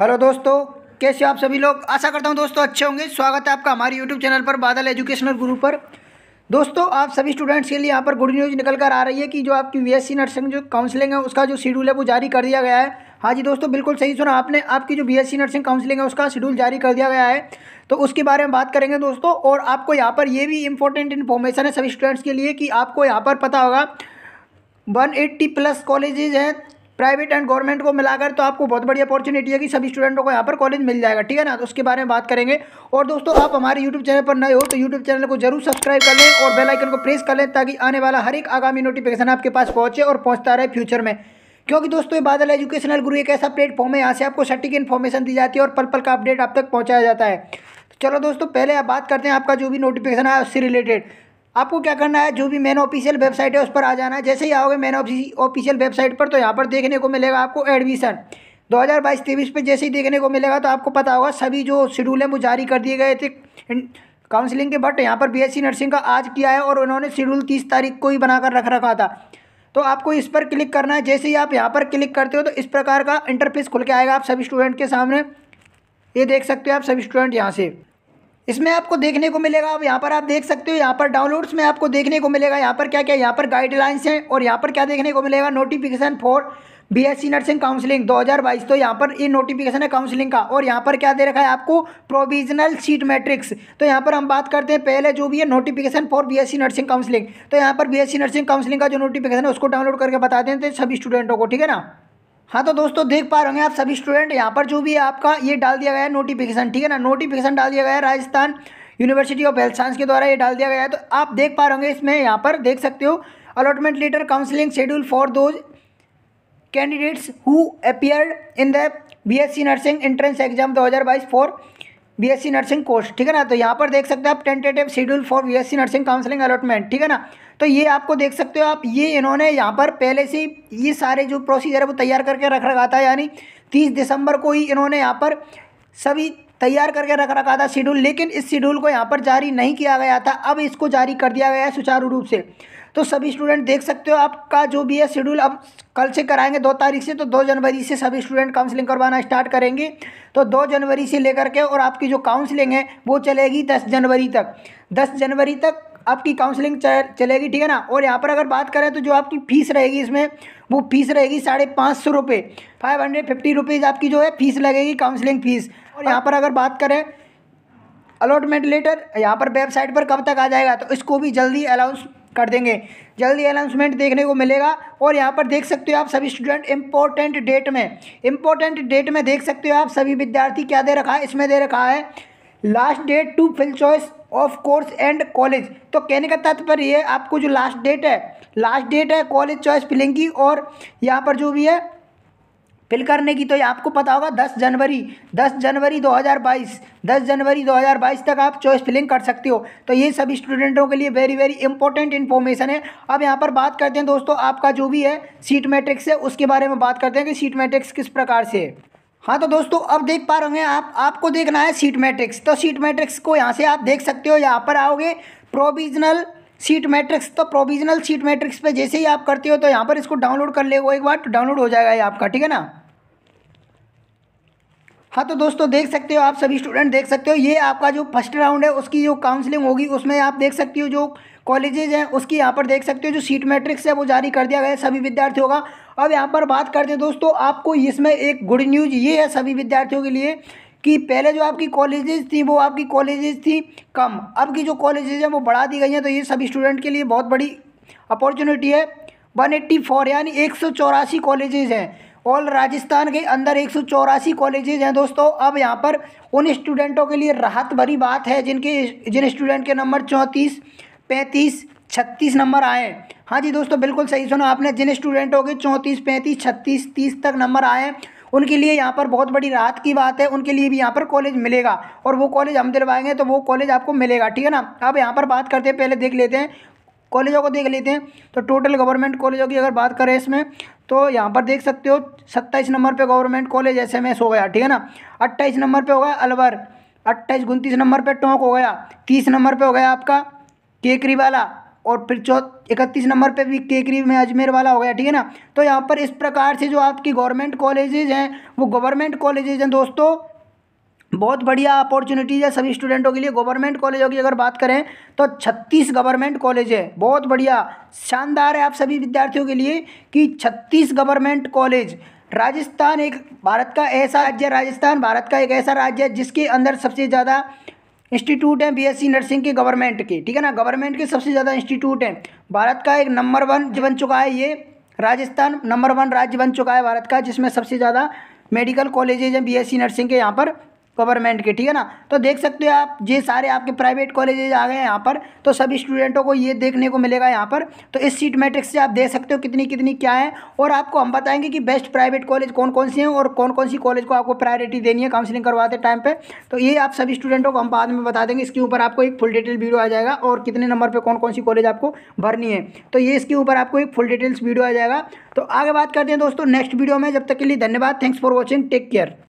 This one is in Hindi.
हेलो दोस्तों कैसे आप सभी लोग आशा करता हूँ दोस्तों अच्छे होंगे स्वागत है आपका हमारे यूट्यूब चैनल पर बादल एजुकेशनल गुरु पर दोस्तों आप सभी स्टूडेंट्स के लिए यहाँ पर गुड न्यूज़ निकल कर आ रही है कि जो आपकी वी एस नर्सिंग जो काउंसलिंग है उसका जो शेड्यूल है वो जारी कर दिया गया है हाँ जी दोस्तों बिल्कुल सही सुना आपने आपकी जो बी नर्सिंग काउंसलिंग है उसका शेड्यूल जारी कर दिया गया है तो उसके बारे में बात करेंगे दोस्तों और आपको यहाँ पर ये भी इंपॉर्टेंट इन्फॉर्मेशन है सभी स्टूडेंट्स के लिए कि आपको यहाँ पर पता होगा वन एट्टी प्लस कॉलेजेज हैं प्राइवेट एंड गवर्नमेंट को मिलाकर तो आपको बहुत बड़ी अपॉर्चुनिटी है कि सभी स्टूडेंटों को यहाँ पर कॉलेज मिल जाएगा ठीक है ना तो उसके बारे में बात करेंगे और दोस्तों आप हमारे यूट्यूब चैनल पर नए हो तो यूट्यूब चैनल को जरूर सब्सक्राइब कर लें और बेलाइकन को प्रेस कर लें ताकि आने वाला हर एक आगामी नोटिफिकेशन आपके पास पहुँचे और पहुँचता रहे फ्यूचर में क्योंकि दोस्तों ये बादल एजुकेशनल गुरु एक ऐसा प्लेटफॉर्म है यहाँ से आपको सटीक इन्फॉर्मेशन दी जाती है और पल पल का अपडेट आप तक पहुँचाया जाता है तो चलो दोस्तों पहले आप बात करते हैं आपका जो भी नोटिफिकेशन है उससे रिलेटेड आपको क्या करना है जो भी मेन ऑफिशियल वेबसाइट है उस पर आ जाना है जैसे ही आओगे मेन ऑफिशियल वेबसाइट पर तो यहाँ पर देखने को मिलेगा आपको एडमिशन 2022-23 पर जैसे ही देखने को मिलेगा तो आपको पता होगा सभी जो शेड्यूल हैं वो जारी कर दिए गए थे काउंसलिंग के बट यहाँ पर बीएससी नर्सिंग का आज किया है और उन्होंने शेड्यूल तीस तारीख को ही बनाकर रख रखा था तो आपको इस पर क्लिक करना है जैसे ही आप यहाँ पर क्लिक करते हो तो इस प्रकार का इंटरफेस खुल के आएगा आप सभी स्टूडेंट के सामने ये देख सकते हो आप सभी स्टूडेंट यहाँ से इसमें आपको देखने को मिलेगा अब यहाँ पर आप देख सकते हो यहाँ पर डाउनलोड्स में आपको देखने को मिलेगा यहाँ पर क्या क्या यहाँ पर गाइडलाइंस हैं और यहाँ पर क्या देखने को मिलेगा notification for BSc nursing counselling 2022 तो यहाँ पर ये नोटिफिकेशन है काउंसलिंग का और यहाँ पर क्या दे रखा है आपको प्रोविजनल सीट मैट्रिक्स तो यहाँ पर हम बात करते हैं पहले जो भी है notification for BSc nursing counselling तो यहाँ पर बीएससी नर्सिंग काउंसलिंग का जो नोटिफिकेशन है उसको डाउनलोड करके बता देते हैं सभी स्टूडेंटों को ठीक है ना हाँ तो दोस्तों देख पा रहे होंगे आप सभी स्टूडेंट यहाँ पर जो भी है आपका ये डाल दिया गया है नोटिफिकेशन ठीक है ना नोटिफिकेशन डाल दिया गया है Rajasthan university of health science के द्वारा ये डाल दिया गया है तो आप देख पा रहे होंगे इसमें यहाँ पर देख सकते हो allotment letter counselling schedule for those candidates who appear in the B S C nursing entrance exam दो हज़ार बाईस फॉर बीएससी नर्सिंग कोर्स ठीक है ना तो यहाँ पर देख सकते हो आप tentative schedule for BSc nursing counselling allotment ठीक है ना तो ये आपको देख सकते हो आप ये इन्होंने यहाँ पर पहले से ये सारे जो प्रोसीजर है वो तैयार करके रख रखा था यानी तीस दिसंबर को ही इन्होंने यहाँ पर सभी तैयार करके रख रखा था शेड्यूल लेकिन इस शेड्यूल को यहाँ पर जारी नहीं किया गया था अब इसको जारी कर दिया गया है सुचारू रूप से तो सभी स्टूडेंट देख सकते हो आपका जो भी है शेड्यूल अब कल से कराएंगे दो तारीख से तो दो जनवरी से सभी स्टूडेंट काउंसलिंग करवाना स्टार्ट करेंगे तो दो जनवरी से लेकर के और आपकी जो काउंसलिंग है वो चलेगी दस जनवरी तक दस जनवरी तक आपकी काउंसलिंग चलेगी ठीक है ना और यहाँ पर अगर बात करें तो जो आपकी फ़ीस रहेगी इसमें वो फीस रहेगी साढ़े पाँच सौ रुपये फाइव हंड्रेड फिफ्टी रुपीज़ आपकी जो है फ़ीस लगेगी काउंसलिंग फ़ीस और यहाँ पर अगर बात करें अलॉटमेंट लेटर यहाँ पर वेबसाइट पर कब तक आ जाएगा तो इसको भी जल्दी अलाउंस कर देंगे जल्दी अनाउंसमेंट देखने को मिलेगा और यहाँ पर देख सकते हो आप सभी स्टूडेंट इम्पोर्टेंट डेट में इम्पोर्टेंट डेट में देख सकते हो आप सभी विद्यार्थी क्या दे रखा है इसमें दे रखा है last date to fill choice of course and college तो कहने का तात्पर्य ये आपको जो लास्ट डेट है लास्ट डेट है कॉलेज चॉइस फिलिंग की और यहाँ पर जो भी है फिल करने की तो ये आपको पता होगा दस जनवरी दस जनवरी दो हज़ार बाईस दस जनवरी दो हज़ार बाईस तक आप चॉइस फिलिंग कर सकते हो तो ये सभी स्टूडेंटों के लिए वेरी वेरी इंपॉर्टेंट इन्फॉर्मेशन है अब यहाँ पर बात करते हैं दोस्तों आपका जो भी है सीट मैट्रिक्स है उसके बारे में बात करते हैं कि सीट मैट्रिक्स किस प्रकार से है हाँ तो दोस्तों अब देख पा रहे हैं आप आपको देखना है सीट मैट्रिक्स तो सीट मैट्रिक्स को यहाँ से आप देख सकते हो यहाँ पर आओगे प्रोविजनल सीट मैट्रिक्स तो प्रोविजनल सीट मैट्रिक्स पे जैसे ही आप करते हो तो यहाँ पर इसको डाउनलोड कर ले एक बार तो डाउनलोड हो जाएगा ये आपका ठीक है ना हाँ तो दोस्तों देख सकते हो आप सभी स्टूडेंट देख सकते हो ये आपका जो फर्स्ट राउंड है उसकी जो काउंसलिंग होगी उसमें आप देख सकते हो जो कॉलेजेज हैं उसकी यहाँ पर देख सकते हो जो सीट मैट्रिक्स है वो जारी कर दिया गया है सभी विद्यार्थियों का अब यहाँ पर बात करते हैं दोस्तों आपको इसमें एक गुड न्यूज़ ये है सभी विद्यार्थियों के लिए कि पहले जो आपकी कॉलेजेस थी वो आपकी कॉलेजेस थी कम अब की जो कॉलेजेज हैं वो बढ़ा दी गई हैं तो ये सभी स्टूडेंट के लिए बहुत बड़ी अपॉर्चुनिटी है वन एट्टी फोर यानी एक सौ चौरासी कॉलेजेज हैं ऑल राजस्थान के अंदर एक सौ चौरासी कॉलेजेज हैं दोस्तों अब यहाँ पर उन स्टूडेंटों के लिए राहत भरी बात है जिनके जिन स्टूडेंट के नंबर चौंतीस पैंतीस छत्तीस नंबर आए हाँ जी दोस्तों बिल्कुल सही सुना आपने जिन स्टूडेंटों के चौंतीस पैंतीस छत्तीस तीस तक नंबर आए उनके लिए यहाँ पर बहुत बड़ी राहत की बात है उनके लिए भी यहाँ पर कॉलेज मिलेगा और वो कॉलेज हम दिलवाएंगे तो वो कॉलेज आपको मिलेगा ठीक है ना अब यहाँ पर बात करते हैं पहले देख लेते हैं कॉलेजों को देख लेते हैं तो टोटल गवर्नमेंट कॉलेजों की अगर बात करें इसमें तो यहाँ पर देख सकते हो सत्ताईस नंबर पर गवर्नमेंट कॉलेज एस हो गया ठीक है ना अट्ठाईस नंबर पर हो गया अलवर अट्ठाईस उनतीस नंबर पर टोंक हो गया तीस नंबर पर हो गया आपका केकरीवाला और फिर चौ इकतीस नंबर पे भी केकरी में अजमेर वाला हो गया ठीक है ना तो यहाँ पर इस प्रकार से जो आपकी गवर्नमेंट कॉलेजेज हैं वो गवर्नमेंट कॉलेजेज हैं दोस्तों बहुत बढ़िया अपॉर्चुनिटीज़ है सभी स्टूडेंटों के लिए गवर्नमेंट कॉलेजों की अगर बात करें तो छत्तीस गवर्नमेंट कॉलेज है बहुत बढ़िया शानदार है आप सभी विद्यार्थियों के लिए कि छत्तीस गवर्नमेंट कॉलेज राजस्थान एक भारत का ऐसा राज्य राजस्थान भारत का एक ऐसा राज्य है जिसके अंदर सबसे ज़्यादा इंस्टीट्यूट हैं बीएससी नर्सिंग के गवर्नमेंट के ठीक है ना गवर्नमेंट के सबसे ज़्यादा इंस्टीट्यूट हैं भारत का एक नंबर वन बन चुका है ये राजस्थान नंबर वन राज्य बन चुका है भारत का जिसमें सबसे ज़्यादा मेडिकल कॉलेजेज हैं बीएससी नर्सिंग के यहाँ पर गवर्नमेंट के ठीक है ना तो देख सकते हो आप ये सारे आपके प्राइवेट कॉलेजेज आ गए हैं यहाँ पर तो सभी स्टूडेंटों को ये देखने को मिलेगा यहाँ पर तो इस सीट मैट्रिक्स से आप देख सकते हो कितनी कितनी क्या है और आपको हम बताएंगे कि बेस्ट प्राइवेट कॉलेज कौन कौन से हैं और कौन कौन सी कॉलेज को आपको प्रायोरिटी देनी है काउंसिलिंग करवाते टाइम पर तो ये आप सभी स्टूडेंटों को हम बाद में बता देंगे इसके ऊपर आपको एक फुल डिटेल वीडियो आ जाएगा और कितने नंबर पर कौन कौन सी कॉलेज आपको भरनी है तो ये इसके ऊपर आपको एक फुल डिटेल्स वीडियो आ जाएगा तो आगे बात करते हैं दोस्तों नेक्स्ट वीडियो में जब तक के लिए धन्यवाद thanks for watching take care